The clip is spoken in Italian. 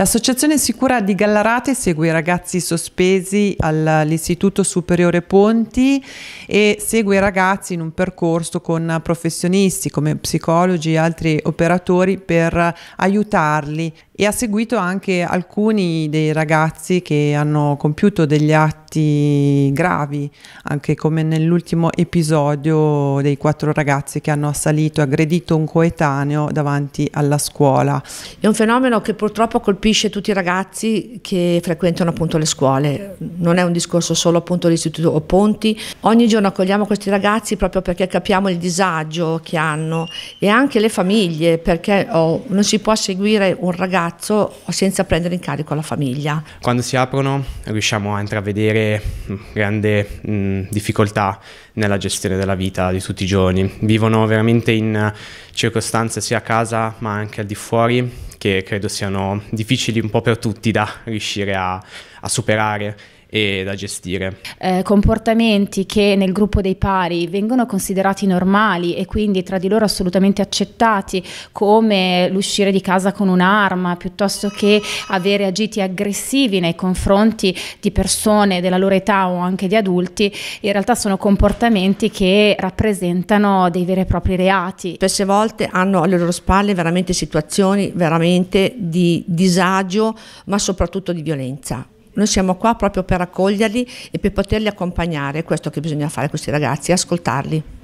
L'associazione Sicura di Gallarate segue i ragazzi sospesi all'Istituto Superiore Ponti e segue i ragazzi in un percorso con professionisti come psicologi e altri operatori per aiutarli e ha seguito anche alcuni dei ragazzi che hanno compiuto degli atti gravi, anche come nell'ultimo episodio dei quattro ragazzi che hanno assalito e aggredito un coetaneo davanti alla scuola. È un fenomeno che purtroppo colpisce colpisce tutti i ragazzi che frequentano appunto le scuole, non è un discorso solo appunto dell'istituto o Ponti, ogni giorno accogliamo questi ragazzi proprio perché capiamo il disagio che hanno e anche le famiglie perché oh, non si può seguire un ragazzo senza prendere in carico la famiglia. Quando si aprono riusciamo a intravedere mm, grande mh, mm, difficoltà nella gestione della vita di tutti i giorni, vivono veramente in circostanze sia a casa ma anche al di fuori che credo siano difficili un po' per tutti da riuscire a, a superare e da gestire. Eh, comportamenti che nel gruppo dei pari vengono considerati normali e quindi tra di loro assolutamente accettati, come l'uscire di casa con un'arma, piuttosto che avere agiti aggressivi nei confronti di persone della loro età o anche di adulti, in realtà sono comportamenti che rappresentano dei veri e propri reati. Spesse volte hanno alle loro spalle veramente situazioni veramente di disagio, ma soprattutto di violenza. Noi siamo qua proprio per accoglierli e per poterli accompagnare, è questo che bisogna fare a questi ragazzi, ascoltarli.